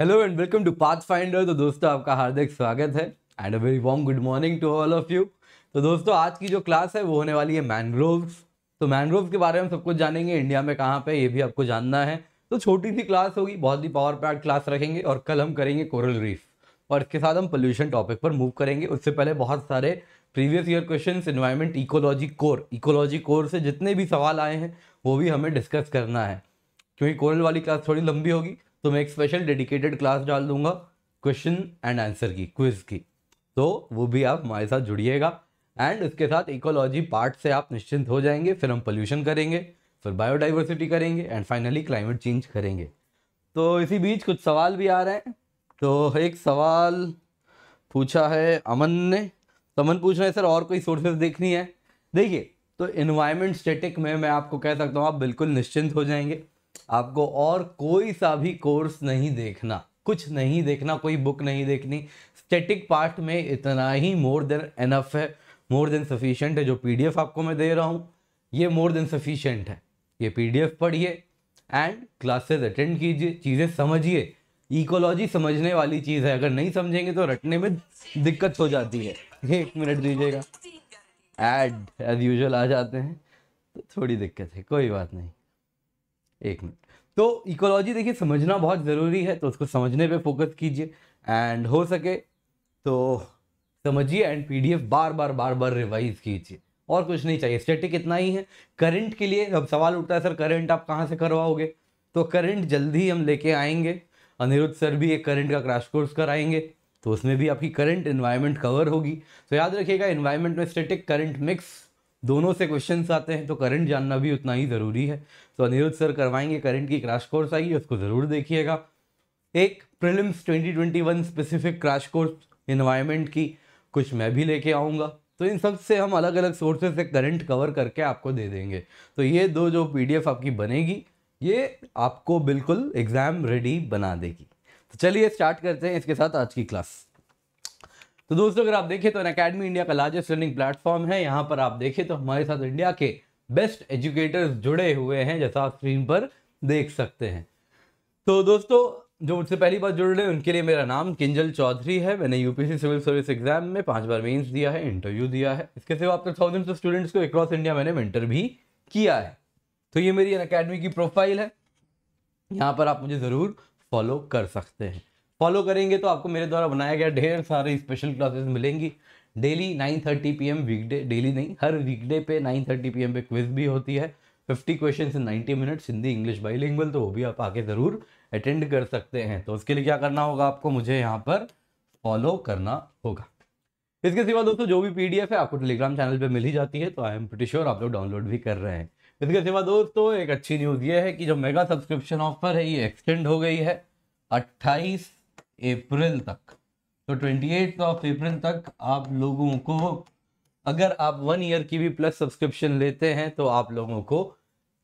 Hello and welcome to path finder तो दोस्तों आपका हार्दिक स्वागत है and a very warm good morning to all of you तो दोस्तों आज की जो क्लास है वो होने वाली है मैनग्रोव्स तो मैनग्रोव्स के बारे में सब कुछ जानेंगे इंडिया में कहाँ पे ये भी आपको जानना है तो छोटी सी क्लास होगी बहुत ही पावर पैड क्लास रखेंगे और कल हम करेंगे कोरल रीफ और इसके साथ हम पोल्यूशन टॉपिक पर मूव करेंगे उससे पहले बहुत सारे previous year question environment ecology core ecology core से जितने भी सवाल आए हैं वो भी हमें डिस्कस करना है क्योंकि कोरल वाली क्लास थोड़ी लंबी होगी तो मैं एक स्पेशल डेडिकेटेड क्लास डाल दूंगा क्वेश्चन एंड आंसर की क्विज की तो वो भी आप हमारे साथ जुड़िएगा एंड उसके साथ इकोलॉजी पार्ट से आप निश्चिंत हो जाएंगे फिर हम पोल्यूशन करेंगे फिर बायोडाइवर्सिटी करेंगे एंड फाइनली क्लाइमेट चेंज करेंगे तो इसी बीच कुछ सवाल भी आ रहे हैं तो एक सवाल पूछा है अमन ने तो अमन पूछ रहे हैं सर और कोई सोर्सेज देखनी है देखिए तो इन्वायरमेंट स्टेटिक में मैं आपको कह सकता हूँ आप बिल्कुल निश्चिंत हो जाएंगे आपको और कोई सा भी कोर्स नहीं देखना कुछ नहीं देखना कोई बुक नहीं देखनी स्टैटिक पार्ट में इतना ही मोर देन एनफ है मोर देन सफिशेंट है जो पीडीएफ आपको मैं दे रहा हूँ ये मोर देन सफिशेंट है ये पीडीएफ पढ़िए एंड क्लासेस अटेंड कीजिए चीज़ें समझिए इकोलॉजी समझने वाली चीज़ है अगर नहीं समझेंगे तो रटने में दिक्कत हो जाती है एक मिनट दीजिएगा एड एज यूजल आ जाते हैं तो थोड़ी दिक्कत है कोई बात नहीं एक मिनट तो इकोलॉजी देखिए समझना बहुत ज़रूरी है तो उसको समझने पे फोकस कीजिए एंड हो सके तो समझिए एंड पीडीएफ बार बार बार बार रिवाइज कीजिए और कुछ नहीं चाहिए स्टेटिक इतना ही है करंट के लिए अब सवाल उठता है सर करंट आप कहाँ से करवाओगे तो करंट जल्दी हम लेके आएंगे अनिरुद्ध सर भी एक करंट का क्रैश कोर्स कराएंगे तो उसमें भी आपकी करंट इन्वायरमेंट कवर होगी तो याद रखिएगा इन्वायरमेंट में स्टेटिक करंट मिक्स दोनों से क्वेश्चन आते हैं तो करंट जानना भी उतना ही ज़रूरी है तो अनिरुद्ध सर करवाएंगे करंट की क्रैश कोर्स आएगी उसको ज़रूर देखिएगा एक prelims 2021 specific crash course environment की कुछ मैं भी लेके आऊँगा तो इन सब से हम अलग अलग सोर्सेज से करंट कवर करके आपको दे देंगे तो ये दो जो पी आपकी बनेगी ये आपको बिल्कुल एग्ज़ाम रेडी बना देगी तो चलिए स्टार्ट करते हैं इसके साथ आज की क्लास तो दोस्तों अगर आप देखें तो अन अकेडमी इंडिया का लार्जेस्ट लर्निंग प्लेटफॉर्म है यहाँ पर आप देखें तो हमारे साथ इंडिया के बेस्ट एजुकेटर्स जुड़े हुए हैं जैसा आप स्क्रीन पर देख सकते हैं तो दोस्तों जो मुझसे पहली बार जुड़ रहे हैं उनके लिए मेरा नाम किंजल चौधरी है मैंने यूपीसी सिविल सर्विस एग्जाम में पांच बार मेंस दिया है इंटरव्यू दिया है इसके सिवा आपके थाउजेंड्स ऑफ स्टूडेंट्स को अक्रॉस इंडिया मैंने मेंटर भी किया है तो ये मेरी अन अकेडमी की प्रोफाइल है यहाँ पर आप मुझे ज़रूर फॉलो कर सकते हैं फॉलो करेंगे तो आपको मेरे द्वारा बनाया गया ढेर सारे स्पेशल क्लासेस मिलेंगी daily nine thirty P M weekday daily नहीं हर वीकडे पे नाइन थर्टी पी एम पे क्विज भी होती है fifty question in ninety minutes Hindi English bilingual तो वो भी आप आके ज़रूर अटेंड कर सकते हैं तो उसके लिए क्या करना होगा आपको मुझे यहाँ पर फॉलो करना होगा इसके सिवा दोस्तों जो भी पीडीएफ है आपको टेलीग्राम चैनल पे मिल ही जाती है तो आई एम प्रटी श्योर आप लोग डाउनलोड भी कर रहे हैं इसके सिवा दोस्तों एक अच्छी न्यूज़ ये है कि जो मेगा सब्सक्रिप्शन ऑफर है ये एक्सटेंड हो गई है अट्ठाईस अप्रैल तक तो ट्वेंटी एट ऑफ अप्रैल तक आप लोगों को अगर आप वन ईयर की भी प्लस सब्सक्रिप्शन लेते हैं तो आप लोगों को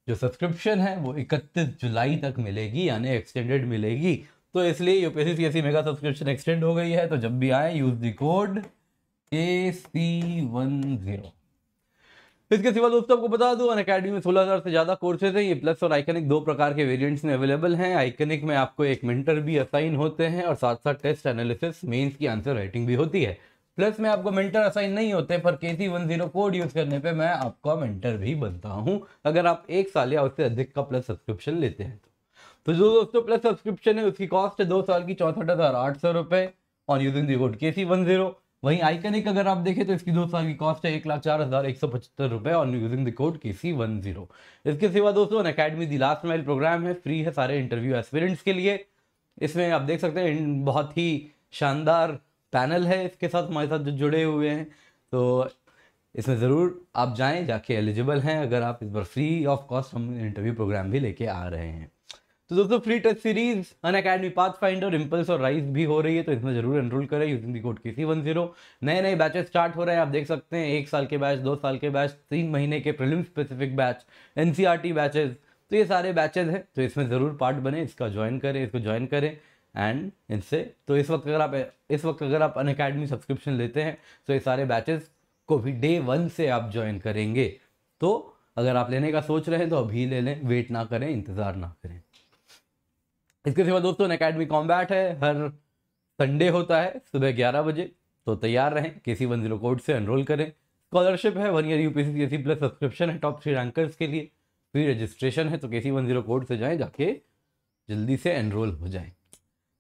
जो सब्सक्रिप्शन है वो इकतीस जुलाई तक मिलेगी यानी एक्सटेंडेड मिलेगी तो इसलिए U P C mega subscription extend हो गई है तो जब भी आए use the code A C one zero इसके सिवा दोस्तों आपको बता दूं अन अकेडमी में सोलह हज़ार से ज़्यादा कोर्सेज हैं ये प्लस और आइकनिक दो प्रकार के वेरिएंट्स में अवेलेबल हैं आइकनिक में आपको एक मेंटर भी असाइन होते हैं और साथ साथ टेस्ट एनालिसिस मेंस की आंसर राइटिंग भी होती है प्लस में आपको मेंटर असाइन नहीं होते पर K C one zero code use करने पर मैं आपका मेंटर भी बनता हूँ अगर आप एक साल या उससे अधिक का प्लस सब्सक्रिप्शन लेते हैं तो तो जो दोस्तों प्लस सब्सक्रिप्शन है उसकी कॉस्ट है दो साल की चौंसठ हज़ार आठ सौ रुपये on using the code K C one zero वहीं आइकनिक अगर आप देखें तो इसकी दो साल की कॉस्ट है एक लाख चार हज़ार एक सौ पचहत्तर रुपए और using the code K C one zero इसके सिवा दोस्तों Unacademy the last mile program है फ्री है सारे इंटरव्यू एस्पिरेंट्स के लिए इसमें आप देख सकते हैं बहुत ही शानदार पैनल है इसके साथ हमारे साथ जो जुड़े हुए हैं तो इसमें ज़रूर आप जाएं जाके एलिजिबल हैं अगर आप इस बार फ्री ऑफ कॉस्ट हम इंटरव्यू प्रोग्राम भी लेके आ रहे हैं तो दोस्तों free test series Unacademy pathfinder impulse और राइस भी हो रही है तो इसमें जरूर एनरोल करें यूजिंग दी कोड किसी वन जीरो नए नए बैचेस स्टार्ट हो रहे हैं आप देख सकते हैं एक साल के बैच दो साल के बैच तीन महीने के prelim specific batch and batches तो ये सारे बैचेज हैं तो इसमें ज़रूर पार्ट बने इसका ज्वाइन करें इसको ज्वाइन करें एंड इनसे तो इस वक्त अगर आप इस वक्त अगर आप अन अकेडमी सब्सक्रिप्शन लेते हैं तो ये सारे बैचेस को भी डे वन से आप ज्वाइन करेंगे तो अगर आप लेने का सोच रहे हैं तो अभी ले लें वेट ना करें इंतज़ार ना करें इसके सिवा दोस्तों अकेडमी कॉम्बैट है हर संडे होता है सुबह ग्यारह बजे तो तैयार रहें K C one zero code से एनरोल करें स्कॉलरशिप है one year U P C C plus subscription है टॉप थ्री रैंकर्स के लिए फ्री रजिस्ट्रेशन है तो के सी वन जीरो कोड से जाएं जाके जल्दी से एनरोल हो जाएं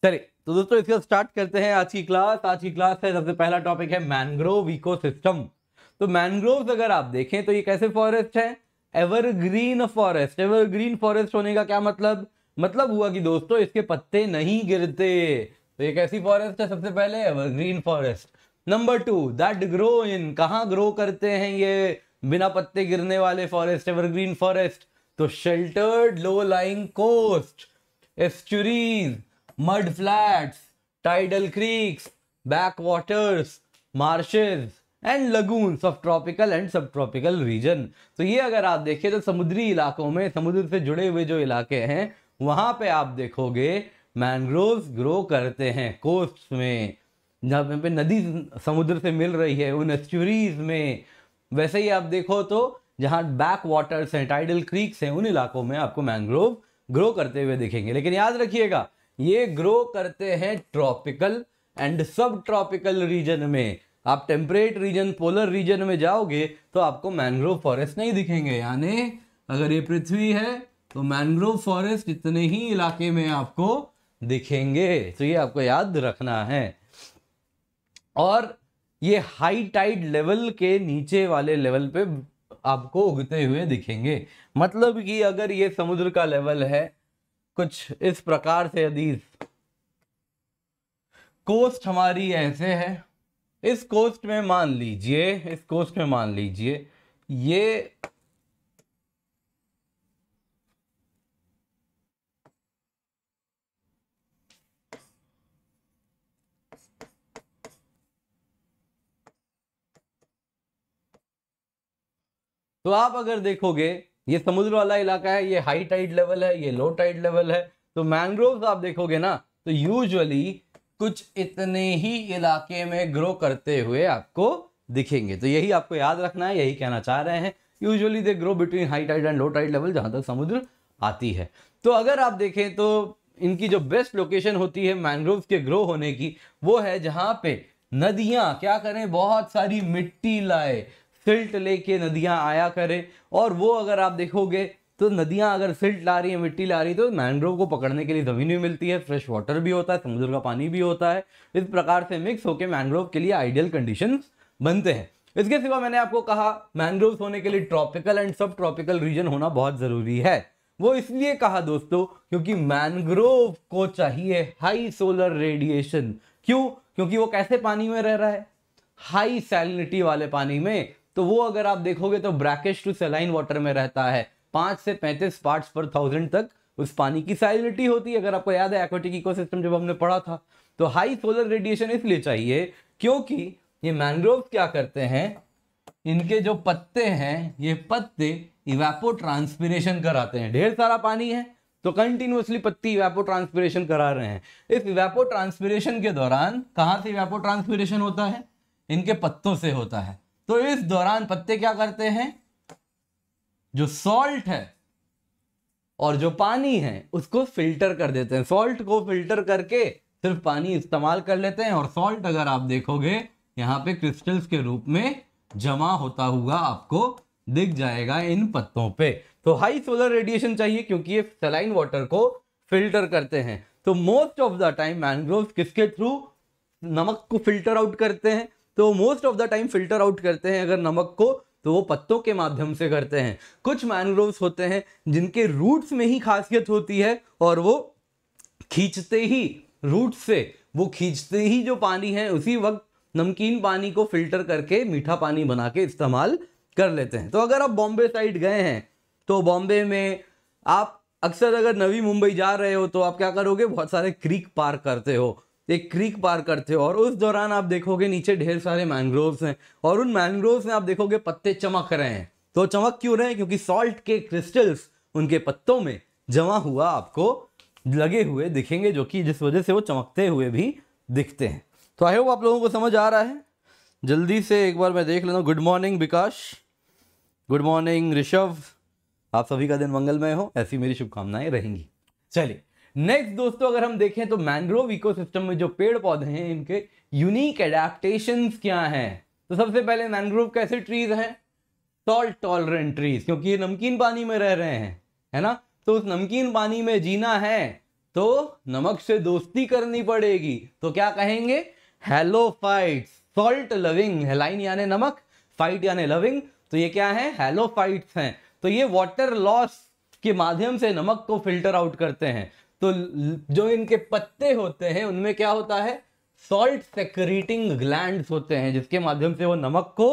चलिए तो दोस्तों इसके स्टार्ट करते हैं आज की क्लास आज की क्लास है सबसे पहला टॉपिक है मैनग्रोव इको तो मैनग्रोव अगर आप देखें तो ये कैसे फॉरेस्ट है एवरग्रीन फॉरेस्ट एवरग्रीन फॉरेस्ट होने का क्या मतलब मतलब हुआ कि दोस्तों इसके पत्ते नहीं गिरते तो ये कैसी फॉरेस्ट है सबसे पहले green forest number two that grow in कहाँ ग्रो करते हैं ये बिना पत्ते गिरने वाले फॉरेस्ट एवरग्रीन फॉरेस्ट तो sheltered low lying coast estuaries mud flats tidal creeks backwaters marshes and lagoon of tropical and subtropical region तो ये अगर आप देखें तो समुद्री इलाकों में समुद्र से जुड़े हुए जो इलाके हैं वहाँ पे आप देखोगे मैंग्रोव्स ग्रो करते हैं कोस्ट में जहाँ पे नदी समुद्र से मिल रही है उन एस्चुरीज में वैसे ही आप देखो तो जहाँ बैक वाटर्स हैं टाइडल क्रीक्स हैं उन इलाकों में आपको मैंग्रोव ग्रो करते हुए दिखेंगे लेकिन याद रखिएगा ये ग्रो करते हैं tropical and subtropical region में आप टेम्परेट रीजन पोलर रीजन में जाओगे तो आपको मैंग्रोव फॉरेस्ट नहीं दिखेंगे यानी अगर ये पृथ्वी है तो मैंग्रोव फॉरेस्ट इतने ही इलाके में आपको दिखेंगे तो ये आपको याद रखना है और ये हाई टाइड लेवल के नीचे वाले लेवल पे आपको उगते हुए दिखेंगे मतलब कि अगर ये समुद्र का लेवल है कुछ इस प्रकार से यदि कोस्ट हमारी ऐसे है इस कोस्ट में मान लीजिए इस कोस्ट में मान लीजिए ये तो आप अगर देखोगे ये समुद्र वाला इलाका है ये हाई टाइड लेवल है ये लो टाइड लेवल है तो मैंग्रोव्स आप देखोगे ना तो यूजुअली कुछ इतने ही इलाके में ग्रो करते हुए आपको दिखेंगे तो यही आपको याद रखना है यही कहना चाह रहे हैं usually they grow between high tide and low tide level जहां तक समुद्र आती है तो अगर आप देखें तो इनकी जो बेस्ट लोकेशन होती है मैंग्रोव के ग्रो होने की वो है जहां पे नदियां क्या करें बहुत सारी मिट्टी लाए सिल्ट लेके नदियाँ आया करें और वो अगर आप देखोगे तो नदियाँ अगर सिल्ट ला रही है मिट्टी ला रही है तो मैंग्रोव को पकड़ने के लिए ज़मीन भी मिलती है फ्रेश वाटर भी होता है समुद्र का पानी भी होता है इस प्रकार से मिक्स होकर मैंग्रोव के लिए आइडियल कंडीशन बनते हैं इसके सिवा मैंने आपको कहा मैंग्रोव होने के लिए tropical and subtropical region होना बहुत ज़रूरी है वो इसलिए कहा दोस्तों क्योंकि मैनग्रोव को चाहिए हाई सोलर रेडिएशन क्यों क्योंकि वो कैसे पानी में रह रहा है हाई सैलिनिटी वाले पानी में तो वो अगर आप देखोगे तो ब्रैकेश टू सेलाइन वाटर में रहता है पांच से पैंतीस पार्ट्स पर थाउजेंड तक उस पानी की साइलिटी होती है अगर आपको याद है एक्वेटिक इकोसिस्टम जब हमने पढ़ा था तो हाई सोलर रेडिएशन इसलिए चाहिए क्योंकि ये मैनग्रोव क्या करते हैं इनके जो पत्ते हैं ये पत्ते इवेपो ट्रांसपीरेशन कराते हैं ढेर सारा पानी है तो कंटिन्यूसली पत्ती इवेपो ट्रांसपीरेशन करा रहे हैं इस इवेपो ट्रांसपीरेशन के दौरान कहाँ से इवेपो ट्रांसपीरेशन होता है इनके पत्तों से होता है तो इस दौरान पत्ते क्या करते हैं जो सॉल्ट है और जो पानी है उसको फिल्टर कर देते हैं सॉल्ट को फिल्टर करके सिर्फ पानी इस्तेमाल कर लेते हैं और सॉल्ट अगर आप देखोगे यहाँ पे क्रिस्टल्स के रूप में जमा होता हुआ आपको दिख जाएगा इन पत्तों पे तो हाई सोलर रेडिएशन चाहिए क्योंकि ये सलाइन वाटर को फिल्टर करते हैं तो most of the time mangrove किसके थ्रू नमक को फिल्टर आउट करते हैं तो most of the time filter out करते हैं अगर नमक को तो वो पत्तों के माध्यम से करते हैं कुछ मैनग्रोव्स होते हैं जिनके रूट्स में ही खासियत होती है और वो खींचते ही रूट से वो खींचते ही जो पानी है उसी वक्त नमकीन पानी को फिल्टर करके मीठा पानी बना के इस्तेमाल कर लेते हैं तो अगर आप बॉम्बे साइड गए हैं तो बॉम्बे में आप अक्सर अगर नवी मुंबई जा रहे हो तो आप क्या करोगे बहुत सारे क्रीक पार करते हो एक क्रीक पार करते हो और उस दौरान आप देखोगे नीचे ढेर सारे मैंग्रोव्स हैं और उन मैंग्रोव्स में आप देखोगे पत्ते चमक रहे हैं तो चमक क्यों रहे हैं क्योंकि सॉल्ट के क्रिस्टल्स उनके पत्तों में जमा हुआ आपको लगे हुए दिखेंगे जो कि जिस वजह से वो चमकते हुए भी दिखते हैं तो आई होप आप लोगों को समझ आ रहा है जल्दी से एक बार मैं देख लेता हूँ good morning Vikas good morning Rishabh आप सभी का दिन मंगलमय हो ऐसी मेरी शुभकामनाएं रहेंगी चलिए नेक्स्ट दोस्तों अगर हम देखें तो मैंग्रोव इकोसिस्टम में जो पेड़ पौधे हैं इनके यूनिक एडेप्टेशन क्या हैं तो सबसे पहले मैंग्रोव कैसे ट्रीज हैं सॉल्ट टॉलरेंट ट्रीज क्योंकि ये नमकीन पानी में रह रहे हैं है ना तो उस नमकीन पानी में जीना है तो नमक से दोस्ती करनी पड़ेगी तो क्या कहेंगे फाइट सॉल्ट लविंग हेलाइन यानी नमक फाइट यानी लविंग तो ये क्या है फाइट्स हैं तो ये वाटर लॉस के माध्यम से नमक को फिल्टर आउट करते हैं तो जो इनके पत्ते होते हैं उनमें क्या होता है सॉल्ट सेक्रेटिंग ग्लैंड होते हैं जिसके माध्यम से वो नमक को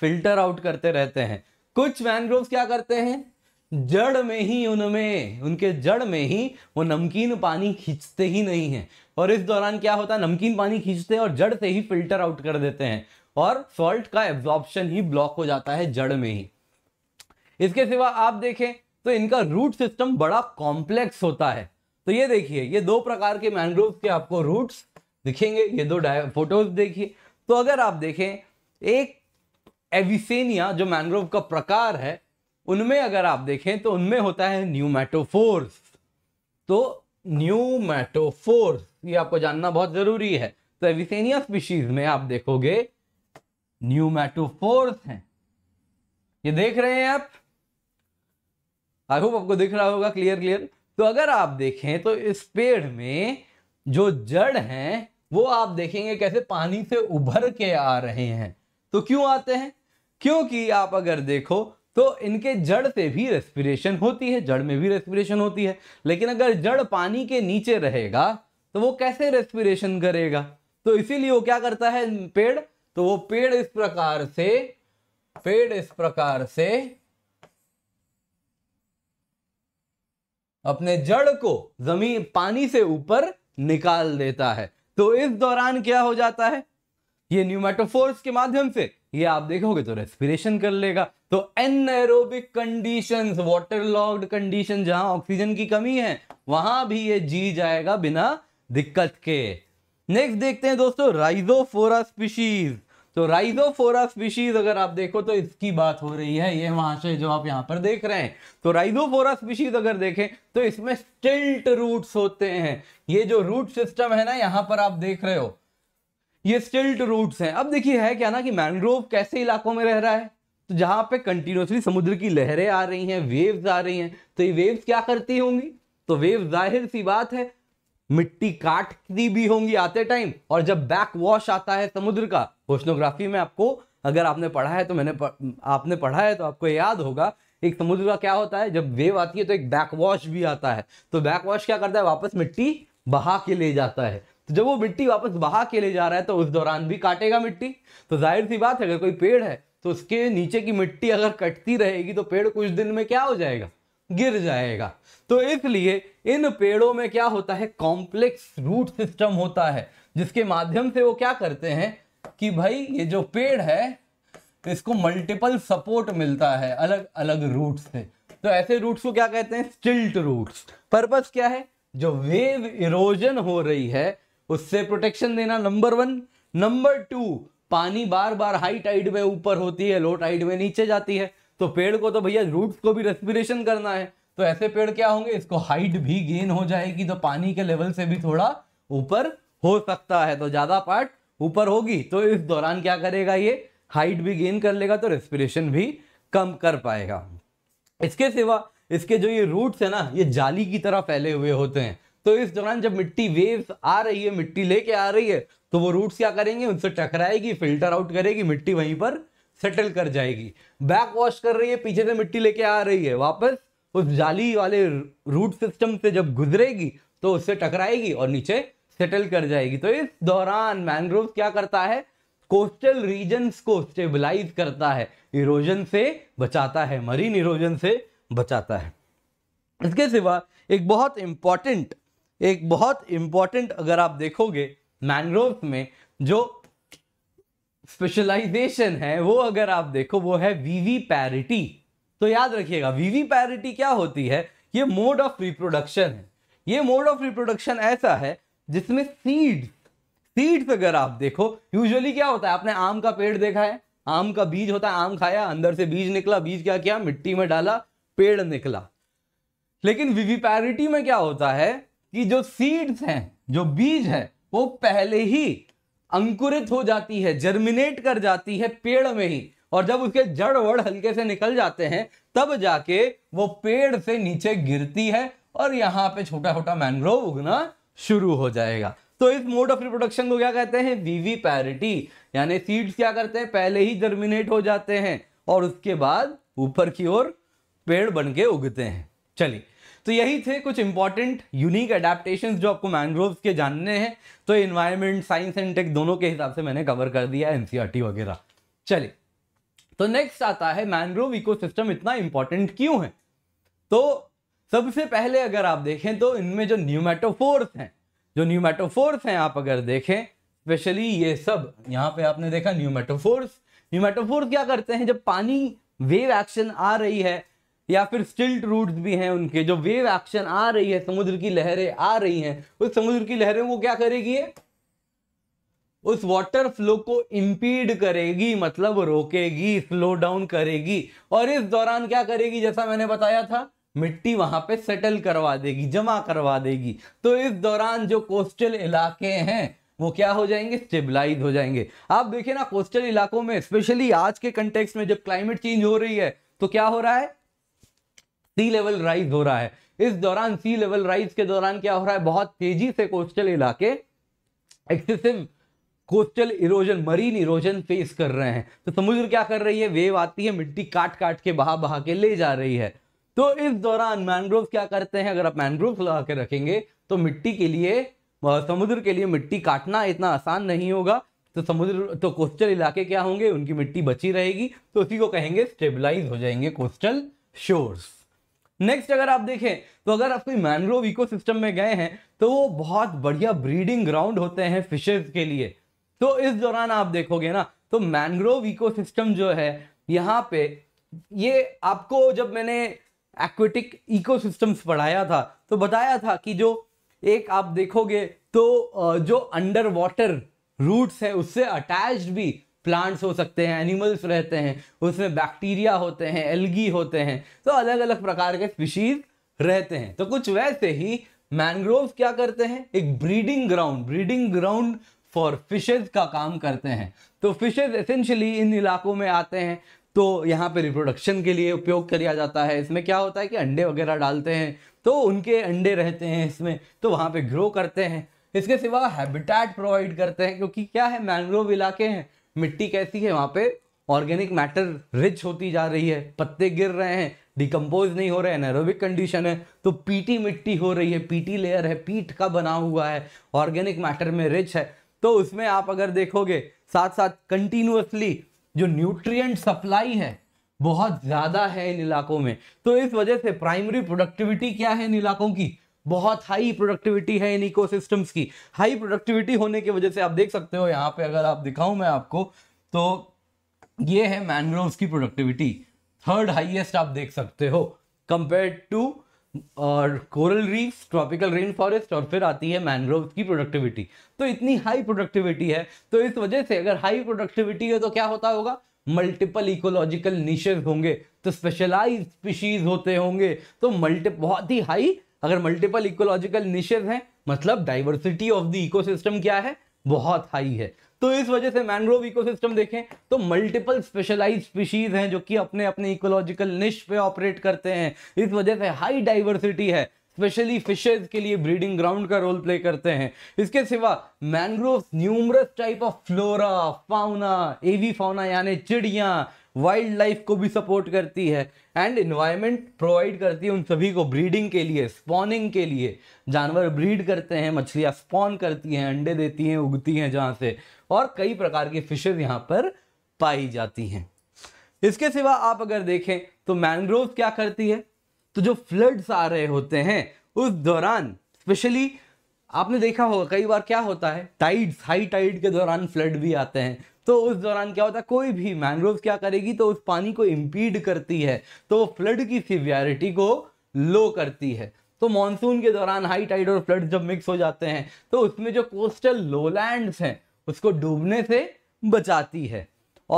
फिल्टर आउट करते रहते हैं कुछ मैनग्रोव क्या करते हैं जड़ में ही उनमें उनके जड़ में ही वो नमकीन पानी खींचते ही नहीं है और इस दौरान क्या होता है नमकीन पानी खींचते हैं और जड़ से ही फिल्टर आउट कर देते हैं और सॉल्ट का एब्जॉर्प्शन ही ब्लॉक हो जाता है जड़ में ही इसके सिवा आप देखें तो इनका रूट सिस्टम बड़ा कॉम्प्लेक्स होता है तो ये देखिए ये दो प्रकार के मैंग्रोव के आपको रूट्स दिखेंगे ये दो फोटोज देखिए तो अगर आप देखें एक एविसेनिया जो मैंग्रोव का प्रकार है उनमें अगर आप देखें तो उनमें होता है न्यूमेटोफोर्स तो न्यूमेटोफोर्स ये आपको जानना बहुत जरूरी है तो एविसेनिया स्पीशीज में आप देखोगे न्यूमेटोफोर्स हैं ये देख रहे हैं आप आई होप आपको दिख रहा होगा क्लियर क्लियर तो अगर आप देखें तो इस पेड़ में जो जड़ हैं वो आप देखेंगे कैसे पानी से उभर के आ रहे हैं तो क्यों आते हैं क्योंकि आप अगर देखो तो इनके जड़ से भी रेस्पिरेशन होती है जड़ में भी रेस्पिरेशन होती है लेकिन अगर जड़ पानी के नीचे रहेगा तो वो कैसे रेस्पिरेशन करेगा तो इसीलिए वो क्या करता है पेड़ तो वो पेड़ इस प्रकार से पेड़ इस प्रकार से अपने जड़ को जमीन पानी से ऊपर निकाल देता है तो इस दौरान क्या हो जाता है ये न्यूमेटोफोर्स के माध्यम से ये आप देखोगे तो रेस्पिरेशन कर लेगा तो anaerobic conditions water logged condition जहां ऑक्सीजन की कमी है वहां भी ये जी जाएगा बिना दिक्कत के नेक्स्ट देखते हैं दोस्तों राइजोफोरा स्पीशीज तो राइजोफोरा स्पीशीज अगर आप देखो तो इसकी बात हो रही है ये महाशय जो आप यहाँ पर देख रहे हैं तो राइजोफोरा स्पीशीज अगर देखें तो इसमें स्टिल्ट रूट्स होते हैं ये जो रूट सिस्टम है ना यहाँ पर आप देख रहे हो ये स्टिल्ट रूट्स हैं अब देखिए है क्या ना कि मैंग्रोव कैसे इलाकों में रह रहा है तो जहां पे कंटिन्यूसली समुद्र की लहरें आ रही हैं वेव्स आ रही हैं तो ये वेव्स क्या करती होंगी तो वेव जाहिर सी बात है मिट्टी काटती भी होंगी आते टाइम और जब बैक वॉश आता है समुद्र का ओशनोग्राफी में आपको अगर आपने पढ़ा है तो मैंने आपने पढ़ा है तो आपको याद होगा एक समुद्र का क्या होता है जब वेव आती है तो एक बैक वॉश भी आता है तो बैक वॉश क्या करता है वापस मिट्टी बहा के ले जाता है तो जब वो मिट्टी वापस बहा के ले जा रहा है तो उस दौरान भी काटेगा मिट्टी तो जाहिर सी बात है अगर कोई पेड़ है तो उसके नीचे की मिट्टी अगर कटती रहेगी तो पेड़ कुछ दिन में क्या हो जाएगा गिर जाएगा तो इसलिए इन पेड़ों में क्या होता है कॉम्प्लेक्स रूट सिस्टम होता है जिसके माध्यम से वो क्या करते हैं कि भाई ये जो पेड़ है इसको मल्टीपल सपोर्ट मिलता है अलग अलग रूट से तो ऐसे रूट्स को क्या कहते हैं स्टिल्ट रूट्स पर्पस क्या है जो वेव इरोजन हो रही है उससे प्रोटेक्शन देना नंबर वन नंबर टू पानी बार बार हाई टाइड में ऊपर होती है लो टाइड में नीचे जाती है तो पेड़ को तो भैया रूट्स को भी रेस्पिरेशन करना है तो ऐसे पेड़ क्या होंगे इसको हाइट भी गेन हो जाएगी तो पानी के लेवल से भी थोड़ा ऊपर हो सकता है तो ज़्यादा पार्ट ऊपर होगी तो इस दौरान क्या करेगा ये हाइट भी गेन कर लेगा तो रेस्पिरेशन भी कम कर पाएगा इसके सिवा इसके जो ये रूट्स है ना ये जाली की तरह फैले हुए होते हैं तो इस दौरान जब मिट्टी वेव्स आ रही है मिट्टी लेके आ रही है तो वो रूट्स क्या करेंगे उनसे टकराएगी फिल्टर आउट करेगी मिट्टी वहीं पर सेटल कर जाएगी बैक वॉश कर रही है पीछे से मिट्टी लेके आ रही है वापस उस जाली वाले रूट सिस्टम से जब गुजरेगी तो उससे टकराएगी और नीचे सेटल कर जाएगी तो इस दौरान मैंग्रोव क्या करता है कोस्टल रीजन्स को स्टेबलाइज करता है इरोजन से बचाता है मरीन इरोजन से बचाता है इसके सिवा एक बहुत इम्पॉर्टेंट एक बहुत इम्पॉर्टेंट अगर आप देखोगे मैंग्रोव में जो स्पेशलाइजेशन है वो अगर आप देखो वो है वीवी पैरिटी तो याद रखिएगा वीवी पैरिटी क्या होती है ये मोड ऑफ रिप्रोडक्शन है ये मोड ऑफ रिप्रोडक्शन ऐसा है जिसमें सीड्स सीड्स अगर आप देखो यूजुअली क्या होता है आपने आम का पेड़ देखा है आम का बीज होता है आम खाया अंदर से बीज निकला बीज क्या किया मिट्टी में डाला पेड़ निकला लेकिन विविपैरिटी में क्या होता है कि जो सीड्स हैं जो बीज है वो पहले ही अंकुरित हो जाती है जर्मिनेट कर जाती है पेड़ में ही और जब उसके जड़ वड़ हल्के से निकल जाते हैं तब जाके वो पेड़ से नीचे गिरती है और यहाँ पे छोटा छोटा मैंग्रोव उगना शुरू हो जाएगा तो इस मोड ऑफ रिप्रोडक्शन को क्या कहते हैं वीवी पैरिटी यानी सीड्स क्या करते हैं पहले ही जर्मिनेट हो जाते हैं और उसके बाद ऊपर की ओर पेड़ बन के उगते हैं चलिए तो यही थे कुछ इंपॉर्टेंट यूनिक अडेप्टेशन जो आपको मैंग्रोव के जानने हैं तो इन्वायरमेंट साइंस एंड टेक दोनों के हिसाब से मैंने कवर कर दिया एन e वगैरह चलिए तो नेक्स्ट आता है मैनग्रोव इकोसिस्टम इतना इंपॉर्टेंट क्यों है तो सबसे पहले अगर आप देखें तो इनमें जो न्यूमेटोफोर्स हैं जो न्यूमेटोफोर्स हैं आप अगर देखें स्पेशली ये सब यहाँ पे आपने देखा न्यूमेटोफोर्स न्यूमेटोफोर्स क्या करते हैं जब पानी वेव एक्शन आ रही है या फिर स्टिल्ट रूट भी हैं उनके जो वेव एक्शन आ रही है समुद्र की लहरें आ रही हैं उस समुद्र की लहरें वो क्या करेगी है? उस वाटर फ्लो को इम्पीड करेगी मतलब रोकेगी स्लो डाउन करेगी और इस दौरान क्या करेगी जैसा मैंने बताया था मिट्टी वहां पे सेटल करवा देगी जमा करवा देगी तो इस दौरान जो कोस्टल इलाके हैं वो क्या हो जाएंगे स्टेबलाइज हो जाएंगे आप देखिए ना कोस्टल इलाकों में स्पेशली आज के कंटेक्स में जब क्लाइमेट चेंज हो रही है तो क्या हो रहा है सी लेवल राइज हो रहा है इस दौरान सी लेवल राइज के दौरान क्या हो रहा है बहुत तेजी से कोस्टल इलाके excessive coastal erosion marine erosion face कर रहे हैं तो समुद्र क्या कर रही है वेव आती है मिट्टी काट काट के बहा बहा के ले जा रही है तो इस दौरान मैनग्रोव क्या करते हैं अगर आप मैनग्रोव लगा के रखेंगे तो मिट्टी के लिए समुद्र के लिए मिट्टी काटना इतना आसान नहीं होगा तो समुद्र तो कोस्टल इलाके क्या होंगे उनकी मिट्टी बची रहेगी तो उसी को कहेंगे स्टेबलाइज हो जाएंगे कोस्टल शोर्स नेक्स्ट अगर आप देखें तो अगर आप कोई मैनग्रोव इकोसिस्टम में गए हैं तो वो बहुत बढ़िया ब्रीडिंग ग्राउंड होते हैं फिशेज के लिए तो इस दौरान आप देखोगे ना तो मैनग्रोव इकोसिस्टम जो है यहाँ पे ये आपको जब मैंने एक्वेटिक इकोसिस्टम्स पढ़ाया था तो बताया था कि जो एक आप देखोगे तो जो अंडर वाटर रूट्स है उससे अटैच्ड भी प्लांट्स हो सकते हैं एनिमल्स रहते हैं उसमें बैक्टीरिया होते हैं एल्गी होते हैं तो अलग अलग प्रकार के स्पीशीज रहते हैं तो कुछ वैसे ही मैनग्रोव क्या करते हैं एक breeding ground breeding ground for fishes का काम करते हैं तो फिशेज एसेंशली इन इलाकों में आते हैं तो यहाँ पे रिप्रोडक्शन के लिए उपयोग किया जाता है इसमें क्या होता है कि अंडे वगैरह डालते हैं तो उनके अंडे रहते हैं इसमें तो वहाँ पे ग्रो करते हैं इसके सिवा हैबिटेट प्रोवाइड करते हैं क्योंकि क्या है मैंग्रोव इलाके हैं मिट्टी कैसी है वहाँ पे ऑर्गेनिक मैटर रिच होती जा रही है पत्ते गिर रहे हैं डिकम्पोज नहीं हो रहे हैं नैरोबिक कंडीशन है तो पीटी मिट्टी हो रही है पीटी लेयर है पीट का बना हुआ है ऑर्गेनिक मैटर में रिच है तो उसमें आप अगर देखोगे साथ साथ कंटिन्यूसली जो न्यूट्रिएंट सप्लाई है बहुत ज़्यादा है इन इलाकों में तो इस वजह से प्राइमरी प्रोडक्टिविटी क्या है इन इलाकों की बहुत हाई प्रोडक्टिविटी है इन इकोसिस्टम्स की हाई प्रोडक्टिविटी होने की वजह से आप देख सकते हो यहाँ पे अगर आप दिखाऊं मैं आपको तो ये है मैनग्रोव्स की प्रोडक्टिविटी थर्ड हाईएस्ट आप देख सकते हो कंपेयर टू और coral reefs tropical rainforest और फिर आती है मैनग्रोव की प्रोडक्टिविटी तो इतनी हाई प्रोडक्टिविटी है तो इस वजह से अगर हाई प्रोडक्टिविटी है तो क्या होता होगा मल्टीपल इकोलॉजिकल निशेज होंगे तो स्पेशलाइज स्पीशीज होते होंगे तो मल्टी बहुत ही हाई अगर मल्टीपल इकोलॉजिकल निशेज हैं मतलब डाइवर्सिटी ऑफ द इकोसिस्टम क्या है बहुत हाई है तो इस वजह से मैनग्रोव इकोसिस्टम देखें तो मल्टीपल स्पेशलाइज स्पीशीज हैं जो कि अपने अपने इकोलॉजिकल निश पे ऑपरेट करते हैं इस वजह से हाई डाइवर्सिटी है स्पेशली फिशेज के लिए ब्रीडिंग ग्राउंड का रोल प्ले करते हैं इसके सिवा mangrove numerous type of flora fauna avifauna यानी चिड़िया वाइल्ड लाइफ को भी सपोर्ट करती है एंड इन्वायरमेंट प्रोवाइड करती है उन सभी को ब्रीडिंग के लिए स्पॉनिंग के लिए जानवर ब्रीड करते हैं मछलियाँ स्पॉन करती हैं अंडे देती हैं उगती हैं जहाँ से और कई प्रकार की फिशेज यहाँ पर पाई जाती हैं इसके सिवा आप अगर देखें तो मैनग्रोव क्या करती है तो जो फ्लड्स आ रहे होते हैं उस दौरान स्पेशली आपने देखा होगा कई बार क्या होता है टाइड्स हाई टाइड के दौरान फ्लड भी आते हैं तो उस दौरान क्या होता है कोई भी मैंग्रोव क्या करेगी तो उस पानी को इम्पीड करती है तो फ्लड की सिवियरिटी को लो करती है तो मानसून के दौरान हाई टाइड और फ्लड जब मिक्स हो जाते हैं तो उसमें जो कोस्टल लोलैंड्स हैं उसको डूबने से बचाती है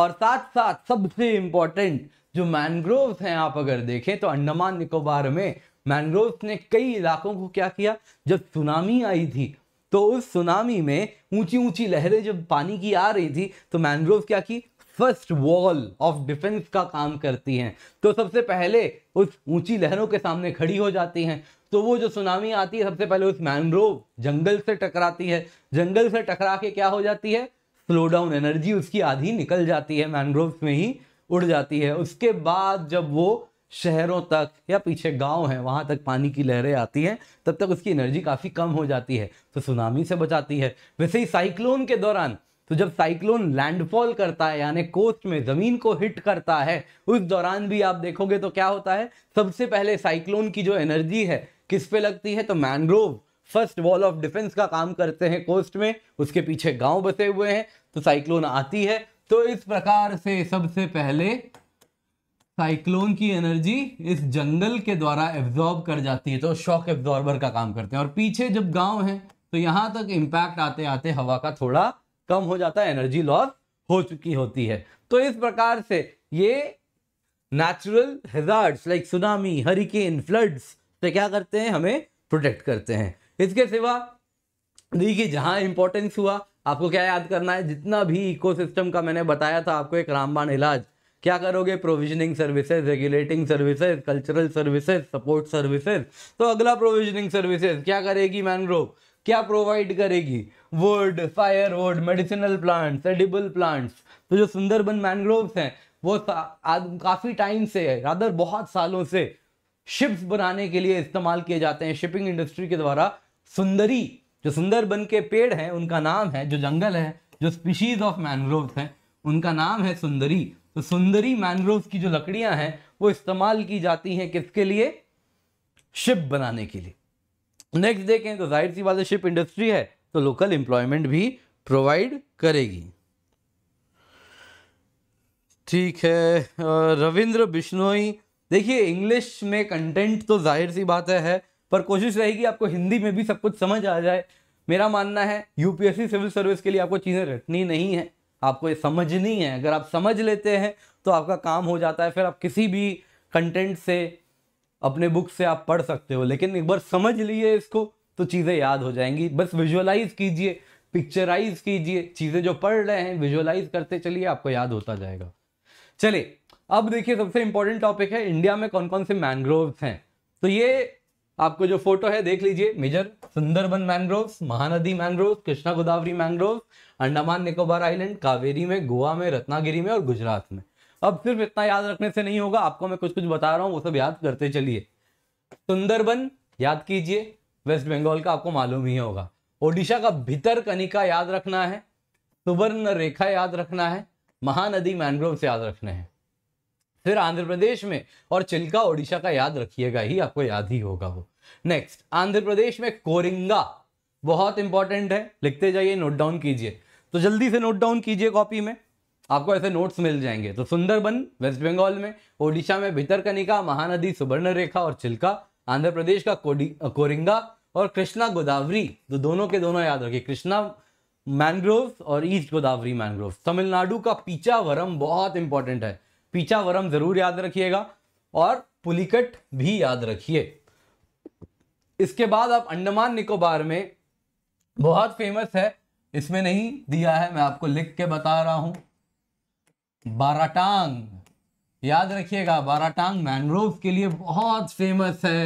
और साथ साथ सबसे इम्पॉर्टेंट जो मैनग्रोव्स हैं आप अगर देखें तो अंडमान निकोबार में मैनग्रोव्स ने कई इलाकों को क्या किया जब सुनामी आई थी तो उस सुनामी में ऊंची ऊंची लहरें जब पानी की आ रही थी तो मैनग्रोव क्या की फर्स्ट वॉल ऑफ डिफेंस का काम करती हैं तो सबसे पहले उस ऊंची लहरों के सामने खड़ी हो जाती हैं तो वो जो सुनामी आती है सबसे पहले उस मैनग्रोव जंगल से टकराती है जंगल से टकरा के क्या हो जाती है स्लो डाउन एनर्जी उसकी आधी निकल जाती है मैनग्रोव में ही उड़ जाती है उसके बाद जब वो शहरों तक या पीछे गांव है वहाँ तक पानी की लहरें आती हैं तब तक उसकी एनर्जी काफ़ी कम हो जाती है तो सुनामी से बचाती है वैसे ही साइक्लोन के दौरान तो जब साइक्लोन लैंडफॉल करता है यानी कोस्ट में जमीन को हिट करता है उस दौरान भी आप देखोगे तो क्या होता है सबसे पहले साइक्लोन की जो एनर्जी है किस पे लगती है तो mangrove first wall of defence का काम करते हैं कोस्ट में उसके पीछे गांव बसे हुए हैं तो साइक्लोन आती है तो इस प्रकार से सबसे पहले साइक्लोन की एनर्जी इस जंगल के द्वारा एब्जॉर्ब कर जाती है तो शॉक एब्जॉर्बर का काम करते हैं और पीछे जब गांव है तो यहाँ तक इम्पैक्ट आते आते हवा का थोड़ा कम हो जाता है एनर्जी लॉस हो चुकी होती है तो इस प्रकार से ये natural hazards like tsunami hurricane floods से क्या करते हैं हमें प्रोटेक्ट करते हैं इसके सिवा देखिए जहाँ इंपॉर्टेंस हुआ आपको क्या याद करना है जितना भी इकोसिस्टम का मैंने बताया था आपको एक रामबाण इलाज क्या करोगे provisioning services regulating services cultural services support services तो अगला प्रोविजनिंग सर्विसेज क्या करेगी मैनग्रोव क्या प्रोवाइड करेगी wood wood medicinal plants edible plants तो जो सुंदरबन मैनग्रोव्स हैं वो काफ़ी टाइम से है रादर बहुत सालों से शिप्स बनाने के लिए इस्तेमाल किए जाते हैं शिपिंग इंडस्ट्री के द्वारा सुंदरी जो सुंदरबन के पेड़ हैं उनका नाम है जो जंगल है जो स्पीशीज ऑफ मैनग्रोव्स हैं उनका नाम है सुंदरी तो सुंदरी मैंग्रोव की जो लकड़ियां हैं वो इस्तेमाल की जाती हैं किसके लिए शिप बनाने के लिए नेक्स्ट देखें तो जाहिर सी बात है शिप इंडस्ट्री है तो लोकल एम्प्लॉयमेंट भी प्रोवाइड करेगी ठीक है रविंद्र बिश्नोई देखिए इंग्लिश में कंटेंट तो जाहिर सी बात है पर कोशिश रहेगी आपको हिंदी में भी सब कुछ समझ आ जाए मेरा मानना है यूपीएससी सिविल सर्विस के लिए आपको चीज़ें रटनी नहीं है आपको ये समझनी है अगर आप समझ लेते हैं तो आपका काम हो जाता है फिर आप किसी भी कंटेंट से अपने बुक से आप पढ़ सकते हो लेकिन एक बार समझ लिए इसको तो चीज़ें याद हो जाएंगी बस विजुअलाइज कीजिए पिक्चराइज कीजिए चीज़ें जो पढ़ रहे हैं विजुअलाइज करते चलिए आपको याद होता जाएगा चलिए अब देखिए सबसे इंपॉर्टेंट टॉपिक है इंडिया में कौन कौन से मैंग्रोव्स हैं तो ये आपको जो फोटो है देख लीजिए major Sundarban mangrove Mahanadi mangrove Krishna Godavari mangrove Andaman Nicobar island Kaveri में गोवा में रत्नागिरी में और गुजरात में अब सिर्फ इतना याद रखने से नहीं होगा आपको मैं कुछ कुछ बता रहा हूँ वो सब याद करते चलिए सुंदरबन याद कीजिए वेस्ट बंगाल का आपको मालूम ही होगा ओडिशा का भीतर कनिका याद रखना है सुवर्ण रेखा याद रखना है महानदी मैनग्रोव याद रखना है फिर आंध्र प्रदेश में और चिल्का ओडिशा का याद रखिएगा ही आपको याद ही होगा वो नेक्स्ट आंध्र प्रदेश में कोरिंगा बहुत इंपॉर्टेंट है लिखते जाइए नोट डाउन कीजिए तो जल्दी से नोट डाउन कीजिए कॉपी में आपको ऐसे नोट्स मिल जाएंगे तो सुंदरबन वेस्ट बंगाल में ओडिशा में भितरकनिका महानदी सुवर्ण रेखा और चिल्का आंध्र प्रदेश का कोरिंगा और कृष्णा गोदावरी तो दोनों के दोनों याद रखिए कृष्णा मैनग्रोव्स और ईस्ट गोदावरी मैनग्रोव्स तमिलनाडु का पीचावरम बहुत इंपॉर्टेंट है पीचावरम जरूर याद रखिएगा और पुलिकट भी याद रखिए इसके बाद आप अंडमान निकोबार में बहुत फेमस है इसमें नहीं दिया है मैं आपको लिख के बता रहा हूं बाराटांग याद रखिएगा बाराटांग मैनग्रोव के लिए बहुत फेमस है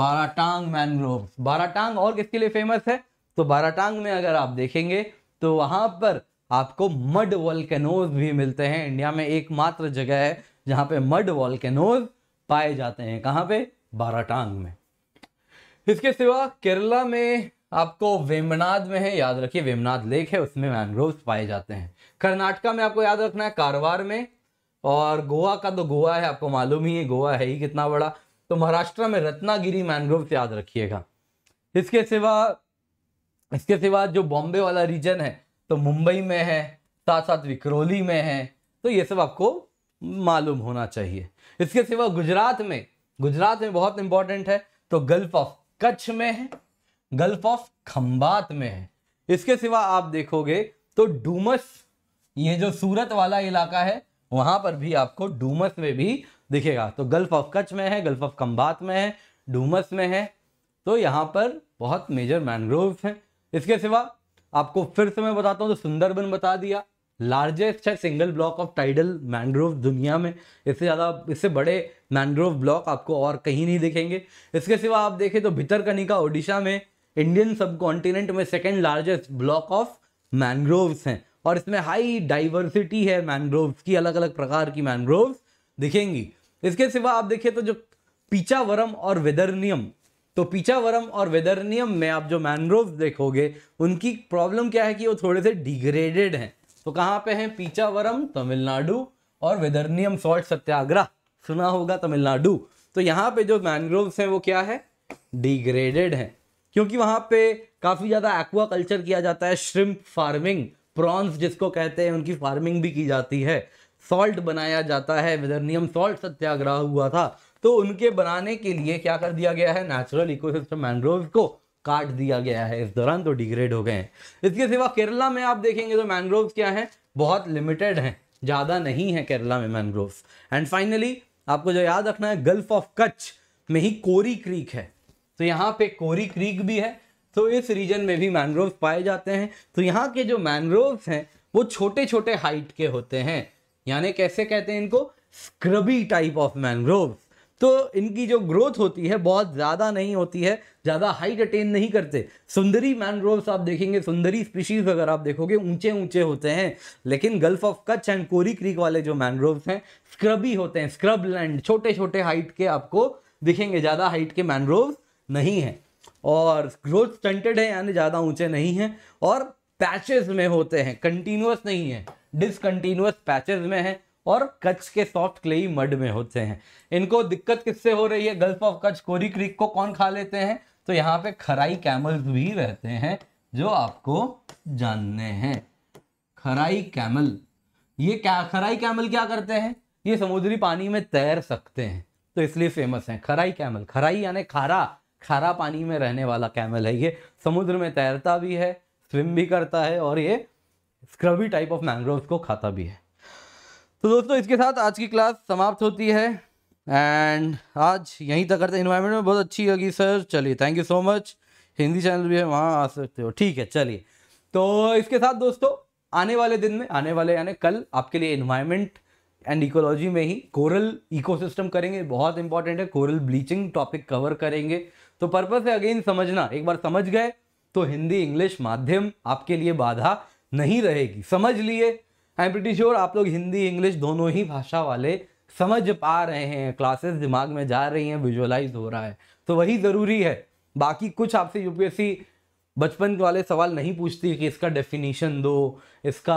बाराटांग मैनग्रोव बाराटांग और किसके लिए फेमस है तो बाराटांग में अगर आप देखेंगे तो वहां पर आपको मड वॉल्केनोज भी मिलते हैं इंडिया में एकमात्र जगह है जहाँ पे मड वॉल्केनोज पाए जाते हैं कहाँ पे बाराटांग में इसके सिवा केरला में आपको वेमनाद में है याद रखिए वेमनाद लेक है उसमें मैंग्रोव पाए जाते हैं कर्नाटका में आपको याद रखना है कारवार में और गोवा का तो गोवा है आपको मालूम ही है गोवा है ही कितना बड़ा तो महाराष्ट्र में रत्नागिरी मैंग्रोव याद रखिएगा इसके सिवा इसके सिवा जो बॉम्बे वाला रीजन है तो मुंबई में है साथ साथ विक्रोली में है तो ये सब आपको मालूम होना चाहिए इसके सिवा गुजरात में गुजरात में बहुत इंपॉर्टेंट है तो गल्फ ऑफ कच्छ में है गल्फ ऑफ खम्बात में है इसके सिवा आप देखोगे तो डूमस ये जो सूरत वाला इलाका है वहां पर भी आपको डूमस में भी दिखेगा तो गल्फ ऑफ कच्छ में है गल्फ ऑफ खम्बात में है डूमस में है तो यहाँ पर बहुत मेजर मैनग्रोव हैं इसके सिवा आपको फिर से मैं बताता हूँ तो सुंदरबन बता दिया लार्जेस्ट है single block of tidal mangrove दुनिया में इससे ज़्यादा इससे बड़े मैंग्रोव ब्लॉक आपको और कहीं नहीं दिखेंगे इसके सिवा आप देखें तो भितरकनिका ओडिशा में इंडियन सब कॉन्टिनेंट में second largest block of mangroves हैं और इसमें हाई डाइवर्सिटी है मैंग्रोव्स की अलग अलग प्रकार की मैंग्रोव्स दिखेंगी इसके सिवा आप देखिए तो जो पीचावरम और वेदरनियम तो पीचावरम और वेदरनियम में आप जो मैनग्रोव देखोगे उनकी प्रॉब्लम क्या है कि वो थोड़े से डिग्रेडेड हैं तो कहाँ पे हैं पीचावरम तमिलनाडु और वेदरनियम सॉल्ट सत्याग्रह सुना होगा तमिलनाडु तो यहाँ पे जो मैनग्रोव्स हैं वो क्या है डिग्रेडेड हैं क्योंकि वहाँ पे काफ़ी ज़्यादा एक्वा कल्चर किया जाता है श्रिम्प फार्मिंग प्रॉन्स जिसको कहते हैं उनकी फार्मिंग भी की जाती है सॉल्ट बनाया जाता है वेदरनियम सॉल्ट सत्याग्रह हुआ था तो उनके बनाने के लिए क्या कर दिया गया है नेचुरल इकोसिस्टम मैनग्रोव को काट दिया गया है इस दौरान तो डिग्रेड हो गए हैं इसके सिवा केरला में आप देखेंगे तो मैंग्रोव क्या है बहुत लिमिटेड हैं ज़्यादा नहीं है केरला में मैनग्रोव्स एंड फाइनली आपको जो याद रखना है गल्फ ऑफ कच्छ में ही कोरी क्रीक है तो यहाँ पे कोरी क्रीक भी है तो इस रीजन में भी मैंग्रोव पाए जाते हैं तो यहाँ के जो मैनग्रोव्स हैं वो छोटे छोटे हाइट के होते हैं यानी कैसे कहते हैं इनको स्क्रबी टाइप ऑफ मैनग्रोव्स तो इनकी जो ग्रोथ होती है बहुत ज़्यादा नहीं होती है ज़्यादा हाइट अटेन नहीं करते सुंदरी मैनग्रोव्स आप देखेंगे सुंदरी स्पीशीज़ अगर आप देखोगे ऊंचे ऊंचे होते हैं लेकिन gulf of Kutch and Kori creek वाले जो मैनग्रोव्स हैं स्क्रबी होते हैं स्क्रब लैंड छोटे छोटे हाइट के आपको दिखेंगे ज़्यादा हाइट के मैनग्रोव नहीं हैं और ग्रोथ स्टंटेड है यानी ज़्यादा ऊंचे नहीं हैं और पैचेज में होते हैं कंटिन्यूस नहीं है डिसकंटिन्यूस पैचेज में है और कच्छ के सॉफ्ट क्लेई मड में होते हैं इनको दिक्कत किससे हो रही है gulf of Kutch Kori creek को कौन खा लेते हैं तो यहाँ पे खराई कैमल्स भी रहते हैं जो आपको जानने हैं खराई कैमल ये क्या खराई कैमल क्या करते हैं ये समुद्री पानी में तैर सकते हैं तो इसलिए फेमस है खराई कैमल खराई यानी खारा खारा पानी में रहने वाला कैमल है ये समुद्र में तैरता भी है स्विम भी करता है और ये स्क्रबी टाइप ऑफ मैंग्रोव को खाता भी है तो दोस्तों इसके साथ आज की क्लास समाप्त होती है एंड आज यहीं तक करते इन्वायरमेंट में बहुत अच्छी लगी सर चलिए thank you so much Hindi channel भी है वहाँ आ सकते हो ठीक है चलिए तो इसके साथ दोस्तों आने वाले दिन में आने वाले यानी कल आपके लिए इन्वायरमेंट एंड इकोलॉजी में ही कोरल इकोसिस्टम करेंगे बहुत इंपॉर्टेंट है कोरल ब्लीचिंग टॉपिक कवर करेंगे तो पर्पज है अगेन समझना एक बार समझ गए तो हिंदी इंग्लिश माध्यम आपके लिए बाधा नहीं रहेगी समझ लिए आई एम प्रिटी श्योर आप लोग हिंदी इंग्लिश दोनों ही भाषा वाले समझ पा रहे हैं क्लासेस दिमाग में जा रही हैं विजुअलाइज हो रहा है तो वही ज़रूरी है बाकी कुछ आपसे यूपीएससी बचपन वाले सवाल नहीं पूछती कि इसका डेफिनेशन दो इसका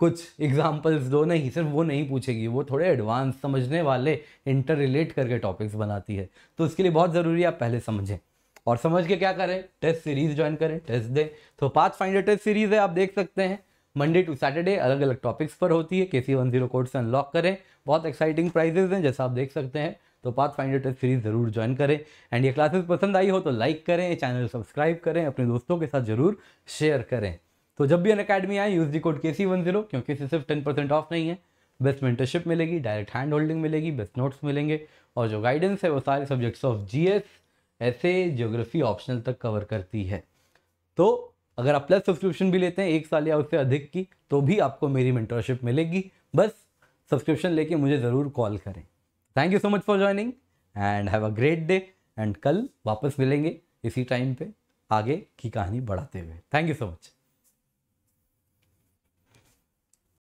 कुछ एग्जाम्पल्स दो नहीं सिर्फ वो नहीं पूछेगी वो थोड़े एडवांस समझने वाले इंटर रिलेट करके टॉपिक्स बनाती है तो उसके लिए बहुत ज़रूरी है आप पहले समझें और समझ के क्या करें टेस्ट सीरीज़ ज्वाइन करें टेस्ट दें तो पाथ फाइंडर टेस्ट सीरीज़ है आप देख सकते हैं मंडे टू सैटरडे अलग अलग टॉपिक्स पर होती है K C one zero code से अनलॉक करें बहुत एक्साइटिंग प्राइजेज हैं जैसा आप देख सकते हैं तो पाथ फाइंडर टेस्ट सीरीज ज़रूर ज्वाइन करें एंड ये क्लासेस पसंद आई हो तो लाइक करें चैनल सब्सक्राइब करें अपने दोस्तों के साथ जरूर शेयर करें तो जब भी अन अकेडमी आए use code K C one zero क्योंकि इसे सिर्फ टेन परसेंट ऑफ नहीं है बेस्ट मेंटरशिप मिलेगी डायरेक्ट हैंड होल्डिंग मिलेगी बेस्ट नोट्स मिलेंगे और जो गाइडेंस है वो सारे सब्जेक्ट्स ऑफ जी एस ऐसे जियोग्राफी ऑप्शनल तक कवर करती है तो अगर आप प्लस सब्सक्रिप्शन भी लेते हैं एक साल या उससे अधिक की तो भी आपको मेरी मेंटरशिप मिलेगी बस सब्सक्रिप्शन लेके मुझे ज़रूर कॉल करें thank you so much for joining and have a great day and कल वापस मिलेंगे इसी टाइम पे आगे की कहानी बढ़ाते हुए थैंक यू सो मच